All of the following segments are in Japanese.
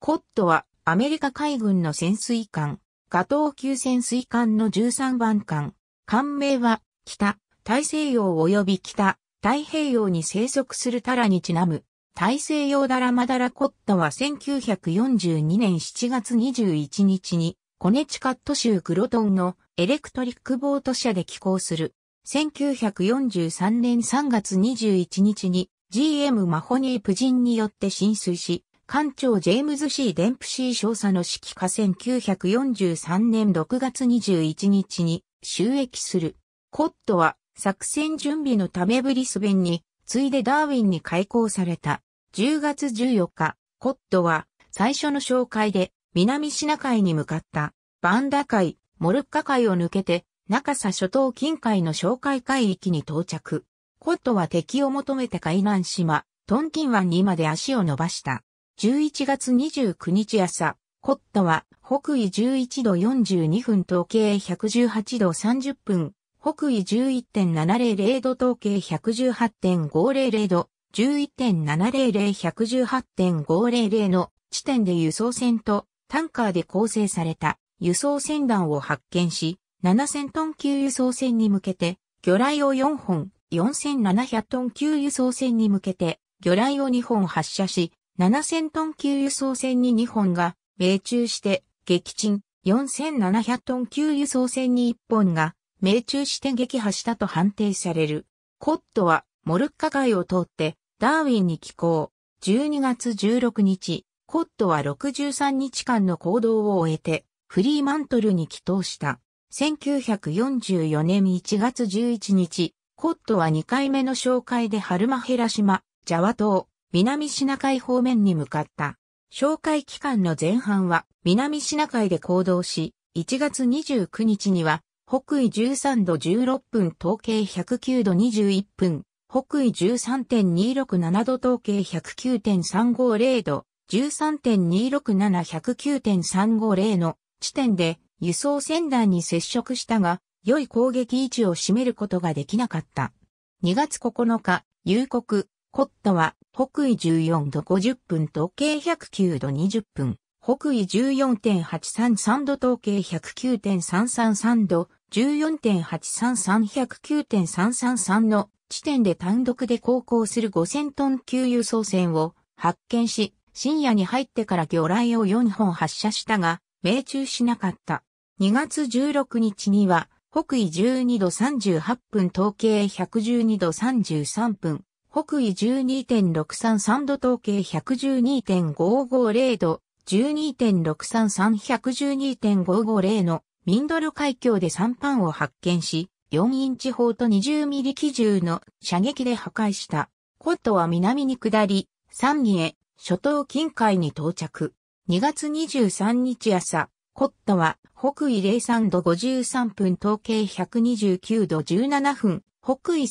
コットはアメリカ海軍の潜水艦、ガトー級潜水艦の13番艦。艦名は北大西洋及び北太平洋に生息するタラにちなむ。大西洋ダラマダラコットは1942年7月21日にコネチカット州クロトンのエレクトリックボート社で寄港する。1943年3月21日に GM マホニープ人によって浸水し、艦長ジェームズシー・デンプシー少佐の指揮下1943年6月21日に収益する。コットは作戦準備のためブリスベンに、ついでダーウィンに開港された。10月14日、コットは最初の紹介で南シナ海に向かった。バンダ海、モルッカ海を抜けて、中佐諸島近海の紹介海域に到着。コットは敵を求めて海南島、トンキン湾にまで足を伸ばした。11月29日朝、コットは北緯11度42分統計118度30分、北緯11.700度統計118.500度、11.700-118.500の地点で輸送船とタンカーで構成された輸送船団を発見し、7000トン級輸送船に向けて、魚雷を4本、4700トン級輸送船に向けて、魚雷を2本発射し、7000トン級輸送船に2本が命中して撃沈、4700トン級輸送船に1本が命中して撃破したと判定される。コットはモルッカ海を通ってダーウィンに寄港。12月16日、コットは63日間の行動を終えてフリーマントルに帰投した。1944年1月11日、コットは2回目の紹介でハルマヘラ島、ジャワ島、南シナ海方面に向かった。紹介期間の前半は南シナ海で行動し、1月29日には北緯13度16分統計109度21分、北緯13.267度統計109.350度、13.267109.350の地点で輸送船団に接触したが、良い攻撃位置を占めることができなかった。2月9日、夕刻、コットは北緯14度50分東経109度20分、北緯14.833度東経109.333度、14.833109.333の地点で単独で航行する5000トン級輸送船を発見し、深夜に入ってから魚雷を4本発射したが、命中しなかった。2月16日には、北緯12度38分、東経112度33分、北緯12.633度統計112.550度、12.633112.550のミンドル海峡で3パンを発見し、4インチ砲と20ミリ機銃の射撃で破壊した。コットは南に下り、三ンへ、諸島近海に到着。2月23日朝、コットは北緯03度53分統計129度17分、北緯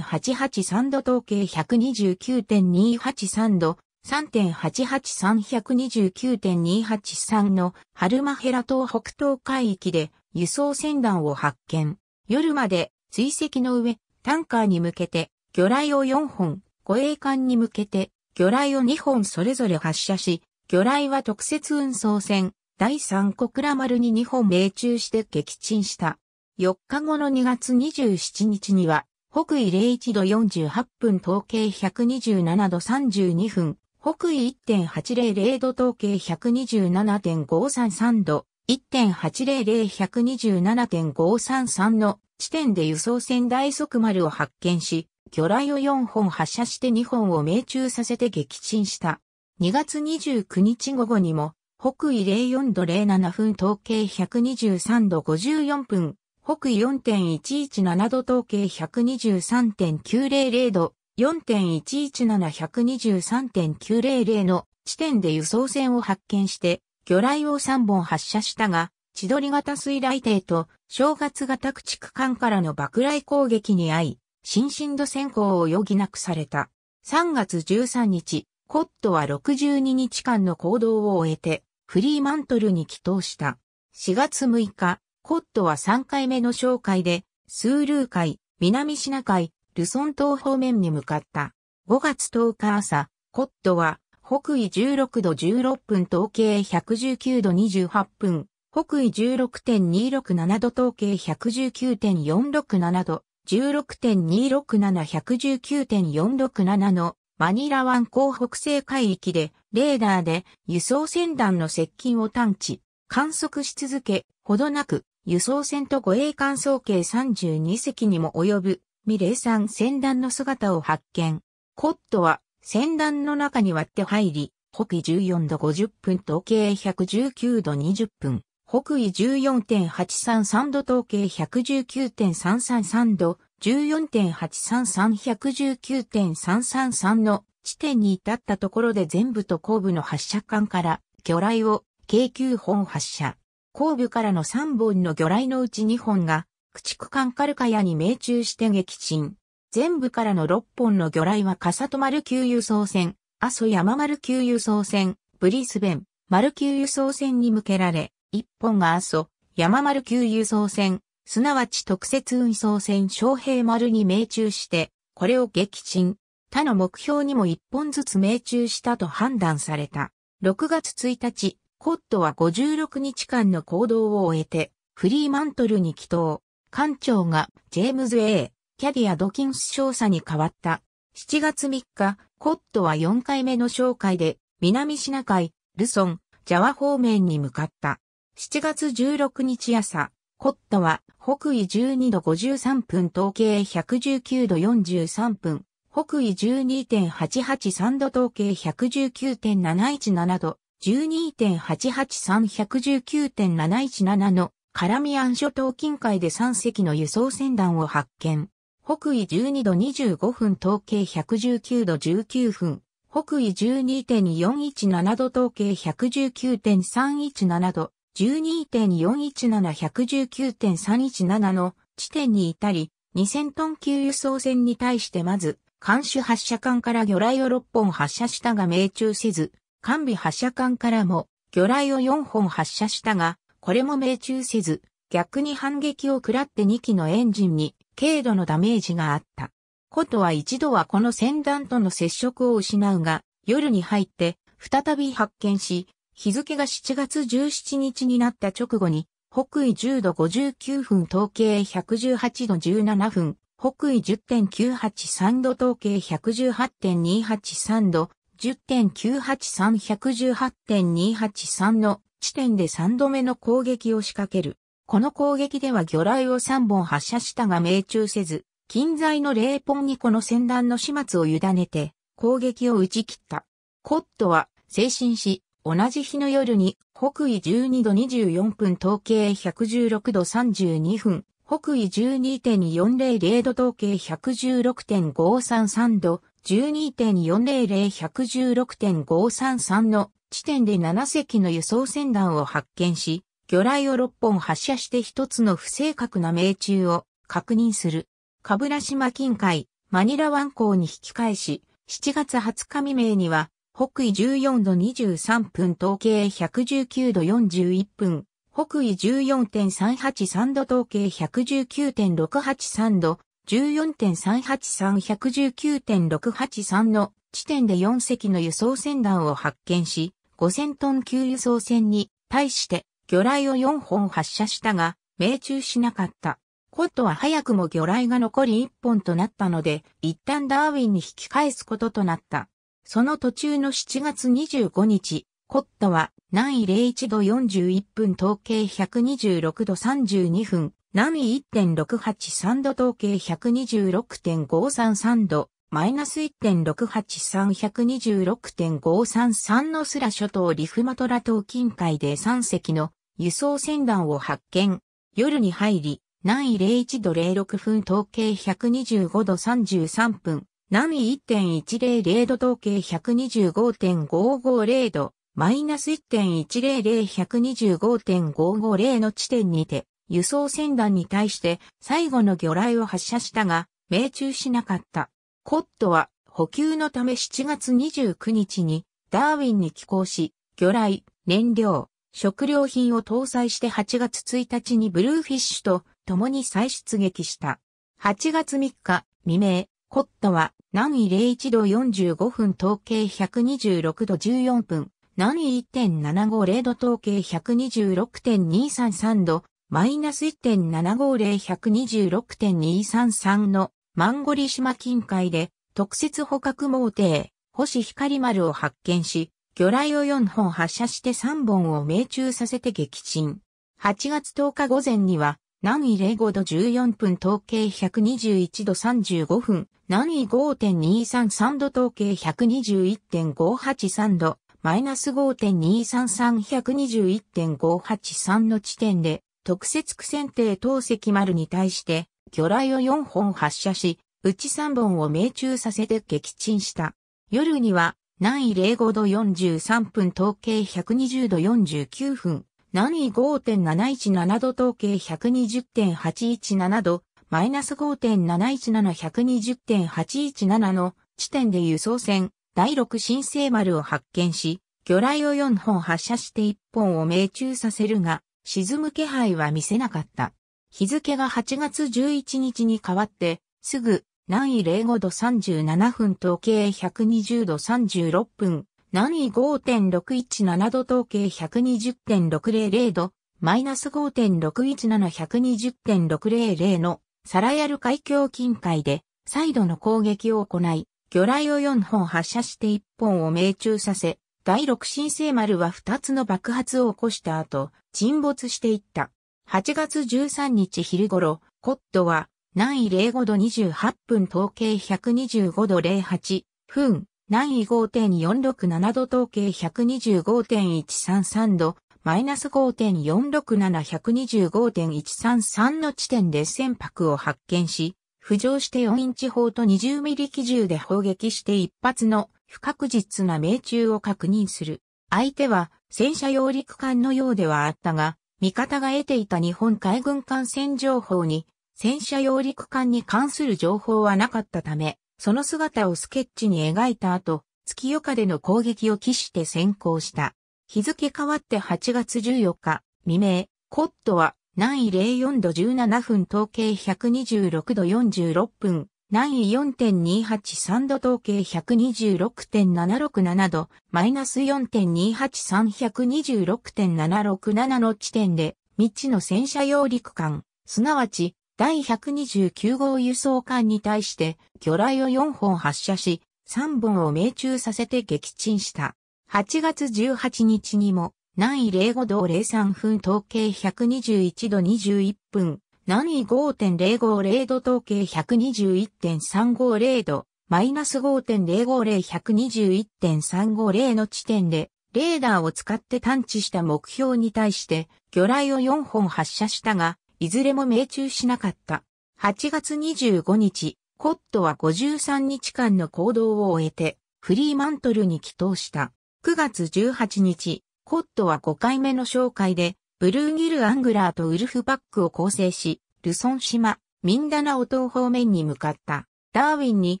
3.883度統計129.283度、3.88329.283のハルマヘラ島北東海域で輸送船団を発見。夜まで追跡の上、タンカーに向けて魚雷を4本、護衛艦に向けて魚雷を2本それぞれ発射し、魚雷は特設運送船第3小倉丸に2本命中して撃沈した。4日後の2月27日には、北緯01度48分統計127度32分、北緯1.800度統計127.533度、1.800127.533の地点で輸送船大速丸を発見し、魚雷を4本発射して2本を命中させて撃沈した。2月29日午後にも、北緯04度07分統計123度54分、北緯4.117度統計123.900度、4.117123.900の地点で輸送船を発見して、魚雷を3本発射したが、千鳥型水雷艇と正月型駆逐艦からの爆雷攻撃に遭い、新進度先行を余儀なくされた。3月13日、コットは62日間の行動を終えて、フリーマントルに帰投した。4月6日、コットは3回目の紹介で、スールー海、南シナ海、ルソン島方面に向かった。5月10日朝、コットは、北緯16度16分統計119度28分、北緯16.267度統計119.467度、16.267119.467のマニラ湾港北西海域で、レーダーで輸送船団の接近を探知、観測し続け、ほどなく、輸送船と護衛艦総計32隻にも及ぶミレー産船団の姿を発見。コットは船団の中に割って入り、北緯14度50分東経119度20分、北緯14.833度東経119.333度、14.833119.333の地点に至ったところで全部と後部の発射管から魚雷を京急本発射。後部からの3本の魚雷のうち2本が、駆逐艦カルカヤに命中して撃沈。全部からの6本の魚雷は笠戸丸級輸送船、阿蘇山丸級輸送船、ブリスベン、丸級輸送船に向けられ、1本が阿蘇、山丸級輸送船、すなわち特設運送船昌平丸に命中して、これを撃沈。他の目標にも1本ずつ命中したと判断された。6月1日、コットは56日間の行動を終えて、フリーマントルに帰投。艦長がジェームズ・ A. キャディア・ドキンス少佐に変わった。7月3日、コットは4回目の紹介で、南シナ海、ルソン、ジャワ方面に向かった。7月16日朝、コットは北緯12度53分統計119度43分、北緯12.883度統計119.717度、12.88319.717のカラミアン諸島近海で3隻の輸送船団を発見。北緯12度25分統計119度19分。北緯12.417度統計119.317度。12.417119.317の地点に至り、2000トン級輸送船に対してまず、艦首発射艦から魚雷を6本発射したが命中せず、艦尾発射管からも魚雷を4本発射したが、これも命中せず、逆に反撃を食らって2機のエンジンに軽度のダメージがあった。ことは一度はこの船団との接触を失うが、夜に入って再び発見し、日付が7月17日になった直後に、北緯10度59分統計118度17分、北緯10.983度統計118.283度、10.983-118.283の地点で3度目の攻撃を仕掛ける。この攻撃では魚雷を3本発射したが命中せず、近在のポ本にこの戦乱の始末を委ねて、攻撃を打ち切った。コットは、精神し、同じ日の夜に、北緯12度24分統計116度32分、北緯12.400度統計116.533度、12.400-116.533の地点で7隻の輸送船団を発見し、魚雷を6本発射して1つの不正確な命中を確認する。カブラ島近海、マニラ湾港に引き返し、7月20日未明には、北緯14度23分統計119度41分、北緯14.383度統計119.683度、14.383-119.683の地点で4隻の輸送船団を発見し、5000トン級輸送船に対して魚雷を4本発射したが、命中しなかった。コットは早くも魚雷が残り1本となったので、一旦ダーウィンに引き返すこととなった。その途中の7月25日、コットは南緯01度41分統計126度32分、南緯1.683度統計126.533度、マイナス1.683126.533のスラ諸島リフマトラ島近海で3隻の輸送船団を発見。夜に入り、南緯01度06分統計125度33分、南緯1.100度統計125.550度、マイナス1.100125.550の地点にて、輸送船団に対して最後の魚雷を発射したが、命中しなかった。コットは補給のため7月29日にダーウィンに寄港し、魚雷、燃料、食料品を搭載して8月1日にブルーフィッシュと共に再出撃した。8月3日未明、コットは南緯01度45分統計126度14分、南緯1.750度統計126.233度マイナス1.750126.233のマンゴリ島近海で特設捕獲網艇、星光丸を発見し、魚雷を4本発射して3本を命中させて撃沈。8月10日午前には、南緯05度14分統計121度35分、南緯5.233度統計121.583度、マイナス5.233121.583の地点で、特設区選定投石丸に対して、魚雷を4本発射し、うち3本を命中させて撃沈した。夜には、南緯05度43分統計120度49分、南緯5.717度統計120.817度、マイナス5.717120.817の地点で輸送船、第6新生丸を発見し、魚雷を4本発射して1本を命中させるが、沈む気配は見せなかった。日付が8月11日に変わって、すぐ、南緯05度37分統計120度36分、南緯5.617度統計120.600度、マイナス5.617120.600のサラヤル海峡近海で再度の攻撃を行い、魚雷を4本発射して1本を命中させ、第六新星丸は二つの爆発を起こした後、沈没していった。8月13日昼頃、コットは南緯05度28分統計125度08分、南緯5.467度統計125.133度、マイナス5.467125.133の地点で船舶を発見し、浮上して4インチ砲と20ミリ機銃で砲撃して一発の不確実な命中を確認する。相手は戦車揚陸艦のようではあったが、味方が得ていた日本海軍艦船情報に、戦車揚陸艦に関する情報はなかったため、その姿をスケッチに描いた後、月岡での攻撃を期して先行した。日付変わって8月14日、未明、コットは南緯04度17分統計126度46分、南緯4.283度統計126.767度、マイナス4.28326.767の地点で、未知の戦車用陸艦、すなわち第129号輸送艦に対して魚雷を4本発射し、3本を命中させて撃沈した。8月18日にも、南緯05度03分統計121度21分、何5.050度統計121.350度、マイナス5.050、121.350の地点で、レーダーを使って探知した目標に対して、魚雷を4本発射したが、いずれも命中しなかった。8月25日、コットは53日間の行動を終えて、フリーマントルに帰投した。9月18日、コットは5回目の紹介で、ブルーギル・アングラーとウルフパックを構成し、ルソン島、ミンダナオ島方面に向かった。ダーウィンに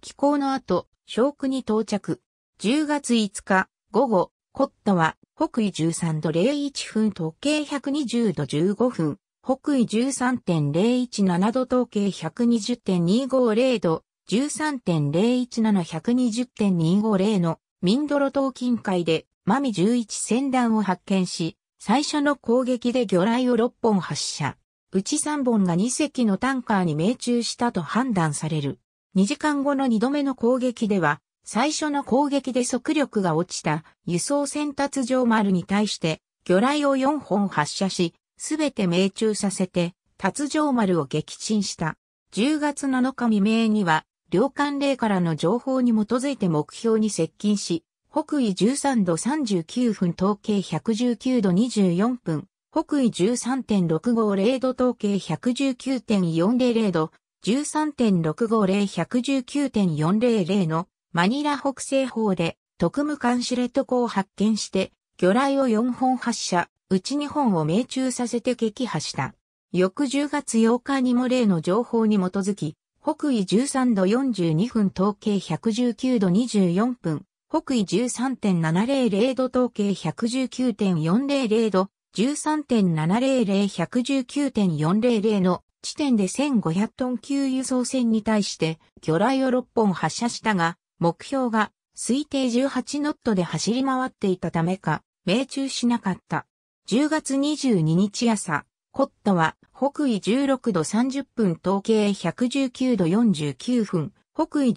気候の後、小区に到着。10月5日、午後、コットは北緯13度01分時計120度15分、北緯13.017度時計120.250度、13.017120.250のミンドロ島近海でマミ11船団を発見し、最初の攻撃で魚雷を6本発射。うち3本が2隻のタンカーに命中したと判断される。2時間後の2度目の攻撃では、最初の攻撃で速力が落ちた輸送船達上丸に対して魚雷を4本発射し、すべて命中させて達上丸を撃沈した。10月7日未明には、両艦令からの情報に基づいて目標に接近し、北緯13度39分統計119度24分、北緯13.650度統計119.400度、13.650119.400のマニラ北西方で特務艦シレット港を発見して魚雷を4本発射、うち2本を命中させて撃破した。翌10月8日にも例の情報に基づき、北緯13度42分統計119度24分、北緯13.700度統計119.400度、13.700-119.400の地点で1500トン級輸送船に対して魚雷を6本発射したが、目標が推定18ノットで走り回っていたためか、命中しなかった。10月22日朝、コットは北緯16度30分統計119度49分、北緯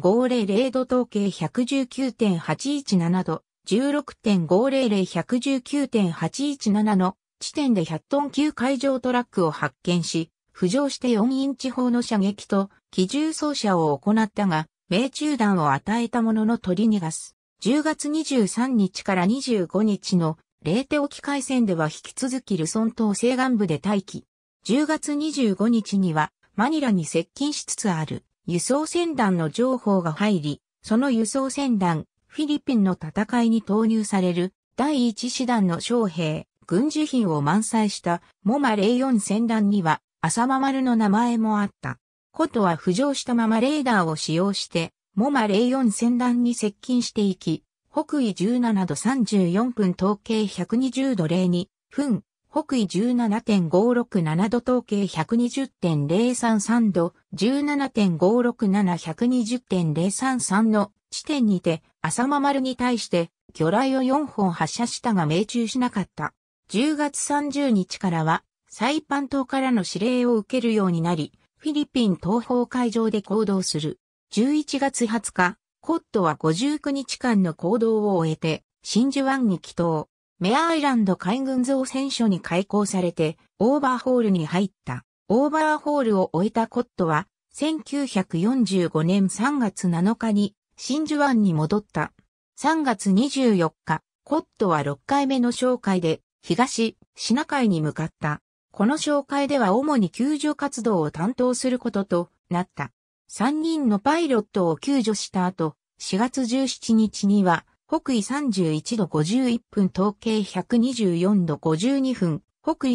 16.500度統計119.817度、16.500-119.817の地点で100トン級海上トラックを発見し、浮上して4インチ砲の射撃と機銃掃射を行ったが、命中弾を与えたものの取り逃がす。10月23日から25日のレーテ沖海戦では引き続きルソン島西岸部で待機。10月25日にはマニラに接近しつつある。輸送船団の情報が入り、その輸送船団、フィリピンの戦いに投入される第一師団の将兵、軍事品を満載したモマ04船団には浅間丸の名前もあった。ことは浮上したままレーダーを使用して、モマ04船団に接近していき、北緯17度34分統計120度02分、北緯17.567度統計120.033度、17.567120.033の地点にて、浅間丸に対して、魚雷を4本発射したが命中しなかった。10月30日からは、サイパン島からの指令を受けるようになり、フィリピン東方海上で行動する。11月20日、コットは59日間の行動を終えて、真珠湾に帰島。メアアイランド海軍造船所に開港されて、オーバーホールに入った。オーバーホールを終えたコットは、1945年3月7日に真珠湾に戻った。3月24日、コットは6回目の紹介で東シナ海に向かった。この紹介では主に救助活動を担当することとなった。3人のパイロットを救助した後、4月17日には北緯31度51分統計124度52分北緯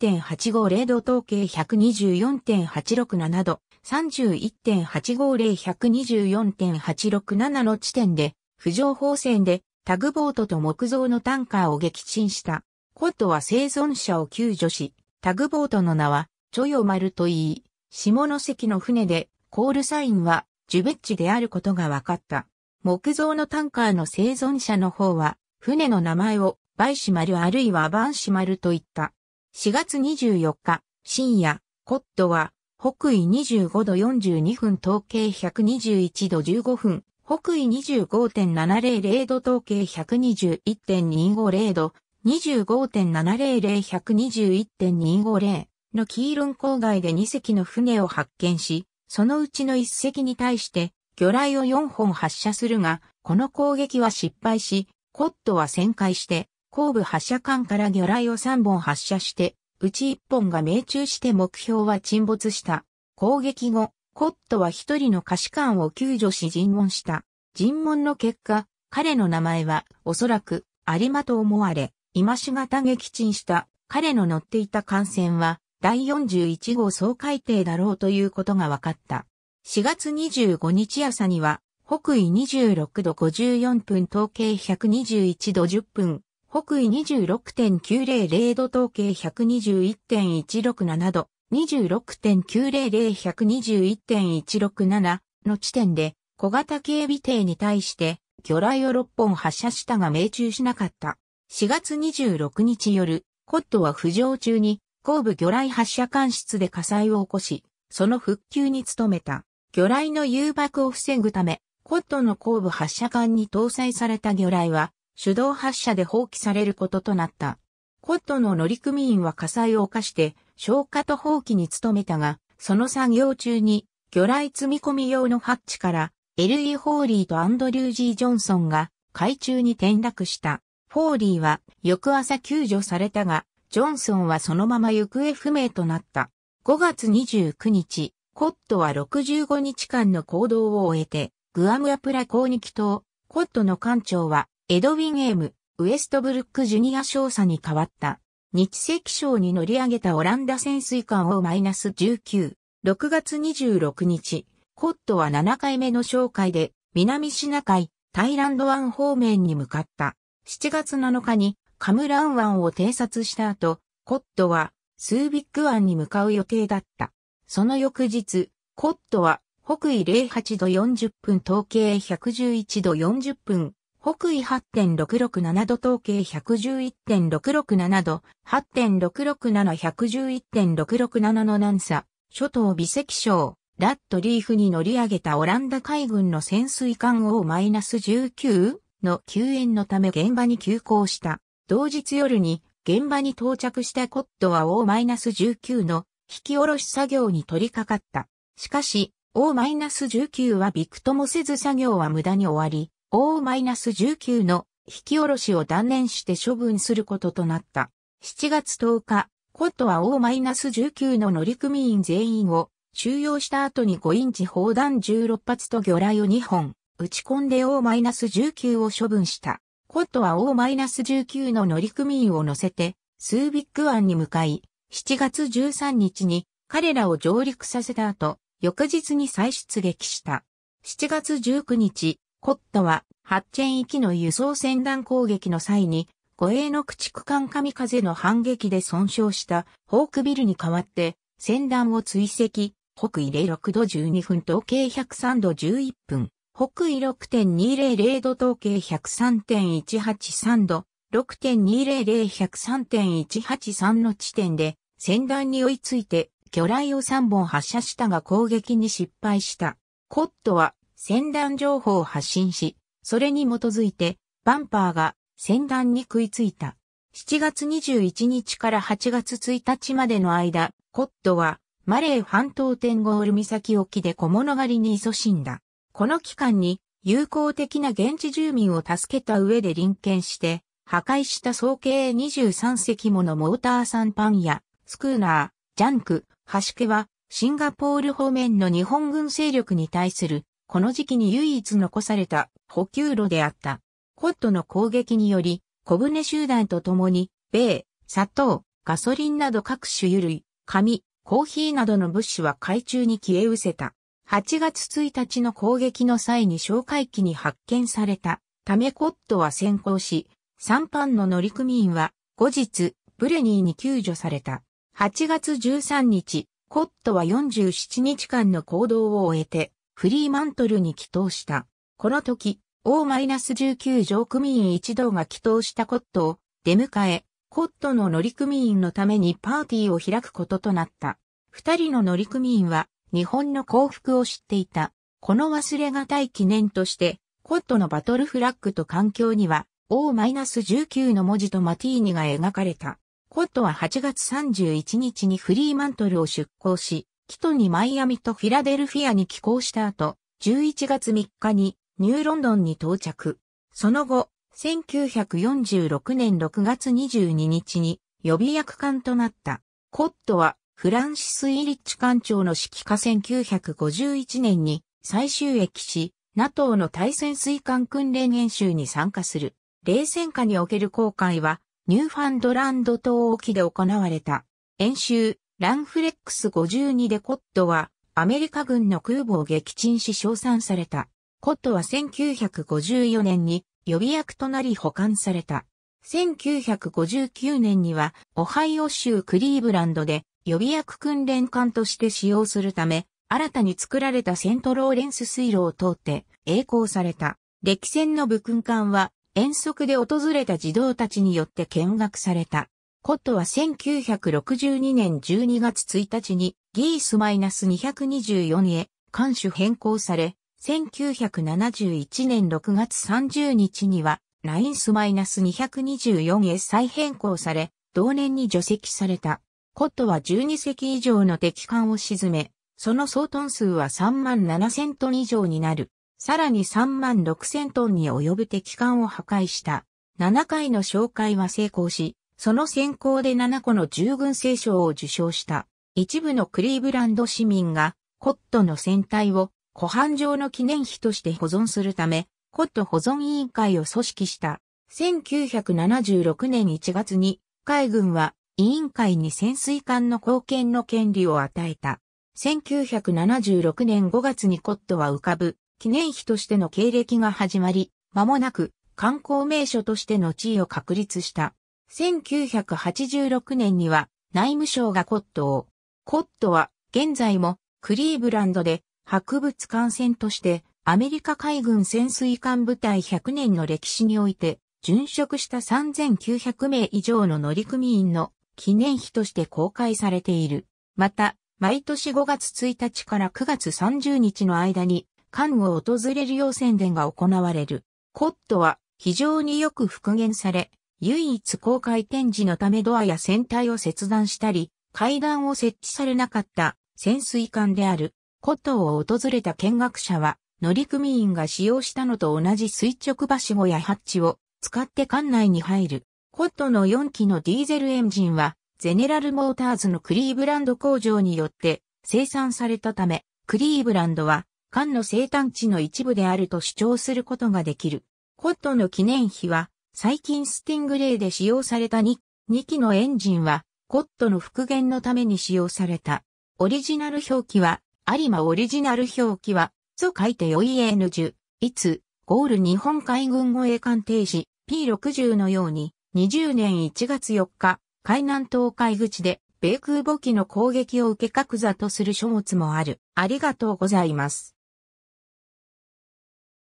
31.850度統計124.867度、31.850-124.867の地点で、浮上方戦でタグボートと木造のタンカーを撃沈した。コットは生存者を救助し、タグボートの名は、チョヨルといい、下関の船で、コールサインは、ジュベッチであることが分かった。木造のタンカーの生存者の方は、船の名前をバイシマルあるいはバンシマルといった。4月24日、深夜、コットは、北緯25度42分統計121度15分、北緯25.700度統計121.250度、25.700121.250の黄色んン郊外で2隻の船を発見し、そのうちの1隻に対して魚雷を4本発射するが、この攻撃は失敗し、コットは旋回して後部発射管から魚雷を3本発射して、うち1本が命中して目標は沈没した。攻撃後、コットは一人の可視官を救助し尋問した。尋問の結果、彼の名前はおそらく有馬と思われ、今しがた撃沈した彼の乗っていた艦船は第41号総海艇だろうということが分かった。4月25日朝には北緯26度54分統計121度10分北緯26.900度統計121.167度、26.900121.167の地点で小型警備艇に対して魚雷を6本発射したが命中しなかった。4月26日夜、コットは浮上中に後部魚雷発射管室で火災を起こし、その復旧に努めた。魚雷の誘爆を防ぐため、コットの後部発射管に搭載された魚雷は、手動発射で放棄されることとなった。コットの乗組員は火災を犯して、消火と放棄に努めたが、その作業中に、魚雷積み込み用のハッチから、L.E. ホーリーとアンドリュー・ジー・ジョンソンが海中に転落した。ホーリーは翌朝救助されたが、ジョンソンはそのまま行方不明となった。5月29日、コットは65日間の行動を終えて、グアムアプラ攻撃帰島、コットの艦長はエドウィン・エム、ウエストブルック・ジュニア少佐に変わった。日赤賞に乗り上げたオランダ潜水艦をマイナス19、6月26日、コットは7回目の紹介で、南シナ海、タイランド湾方面に向かった。7月7日にカムラン湾を偵察した後、コットはスービック湾に向かう予定だった。その翌日、コットは北緯08度40分東経111度40分北緯8.667度統計111.667度、8.667111.667の南差、諸島美石省、ラットリーフに乗り上げたオランダ海軍の潜水艦 O-19 の救援のため現場に急行した。同日夜に現場に到着したコットは O-19 の引き下ろし作業に取り掛かった。しかし、O-19 はびくともせず作業は無駄に終わり、O-19 の引き下ろしを断念して処分することとなった。7月10日、コットは O-19 の乗組員全員を収容した後に5インチ砲弾16発と魚雷を2本打ち込んで O-19 を処分した。コットは O-19 の乗組員を乗せてスービック湾に向かい、7月13日に彼らを上陸させた後、翌日に再出撃した。7月19日、コットは、発展域の輸送船団攻撃の際に、護衛の駆逐艦神風の反撃で損傷したホークビルに代わって、船団を追跡、北緯06度12分統計103度11分、北緯6.200度統計103.183度、6.200103.183の地点で、船団に追いついて、魚雷を3本発射したが攻撃に失敗した。コットは船団情報を発信し、それに基づいて、バンパーが船団に食いついた。7月21日から8月1日までの間、コットは、マレー半島天ゴール岬沖で小物狩りに勤しんだ。この期間に、友好的な現地住民を助けた上で臨検して、破壊した総計23隻ものモーターサンパンや、スクーナー、ジャンク、ハシケは、シンガポール方面の日本軍勢力に対するこの時期に唯一残された補給路であった。コットの攻撃により、小舟集団と共に、米、砂糖、ガソリンなど各種油類、紙、コーヒーなどの物資は海中に消え失せた。8月1日の攻撃の際に哨戒機に発見されたためコットは先行し、3班の乗組員は後日、ブレニーに救助された。8月13日、コットは47日間の行動を終えて、フリーマントルに帰投した。この時、O-19 乗組員一同が帰投したコットを出迎え、コットの乗組員のためにパーティーを開くこととなった。二人の乗組員は日本の幸福を知っていた。この忘れがたい記念として、コットのバトルフラッグと環境には O-19 の文字とマティーニが描かれた。コットは8月31日にフリーマントルを出港し、キトにマイアミとフィラデルフィアに寄港した後、11月3日にニューロンドンに到着。その後、1946年6月22日に予備役官となった。コットはフランシス・イリッチ艦長の指揮下1951年に最終役し、NATO の対潜水艦訓練演習に参加する。冷戦下における航海は、ニューファンドランド島沖で行われた。演習、ランフレックス52でコットはアメリカ軍の空母を撃沈し称賛された。コットは1954年に予備役となり保管された。1959年にはオハイオ州クリーブランドで予備役訓練艦として使用するため、新たに作られたセントローレンス水路を通って栄光された。歴戦の武訓艦は遠足で訪れた児童たちによって見学された。コットは1962年12月1日にギース -224 へ艦種変更され、1971年6月30日にはラインス -224 へ再変更され、同年に除籍された。コットは12隻以上の敵艦を沈め、その総トン数は3万7000トン以上になる。さらに3万6000トンに及ぶ敵艦を破壊した。7回の紹介は成功し、その選考で7個の従軍聖賞を受賞した。一部のクリーブランド市民が、コットの船体を、湖畔上の記念碑として保存するため、コット保存委員会を組織した。1976年1月に、海軍は、委員会に潜水艦の貢献の権利を与えた。1976年5月にコットは浮かぶ、記念碑としての経歴が始まり、間もなく、観光名所としての地位を確立した。1986年には内務省がコットを、コットは現在もクリーブランドで博物館船としてアメリカ海軍潜水艦部隊100年の歴史において殉職した3900名以上の乗組員の記念碑として公開されている。また、毎年5月1日から9月30日の間に、艦を訪れるよう宣伝が行われる。コットは非常によく復元され、唯一公開展示のためドアや船体を切断したり、階段を設置されなかった潜水艦である、コトを訪れた見学者は、乗組員が使用したのと同じ垂直橋しごやハッチを使って艦内に入る。コットの4機のディーゼルエンジンは、ゼネラルモーターズのクリーブランド工場によって生産されたため、クリーブランドは、艦の生誕地の一部であると主張することができる。コットの記念碑は、最近スティングレイで使用された 2, 2機のエンジンは、コットの復元のために使用された。オリジナル表記は、有馬オリジナル表記は、と書いて4い n 1 0いつ、ゴール日本海軍護衛艦艇士 P60 のように、20年1月4日、海南東海口で、米空母機の攻撃を受け格座とする書物もある。ありがとうございます。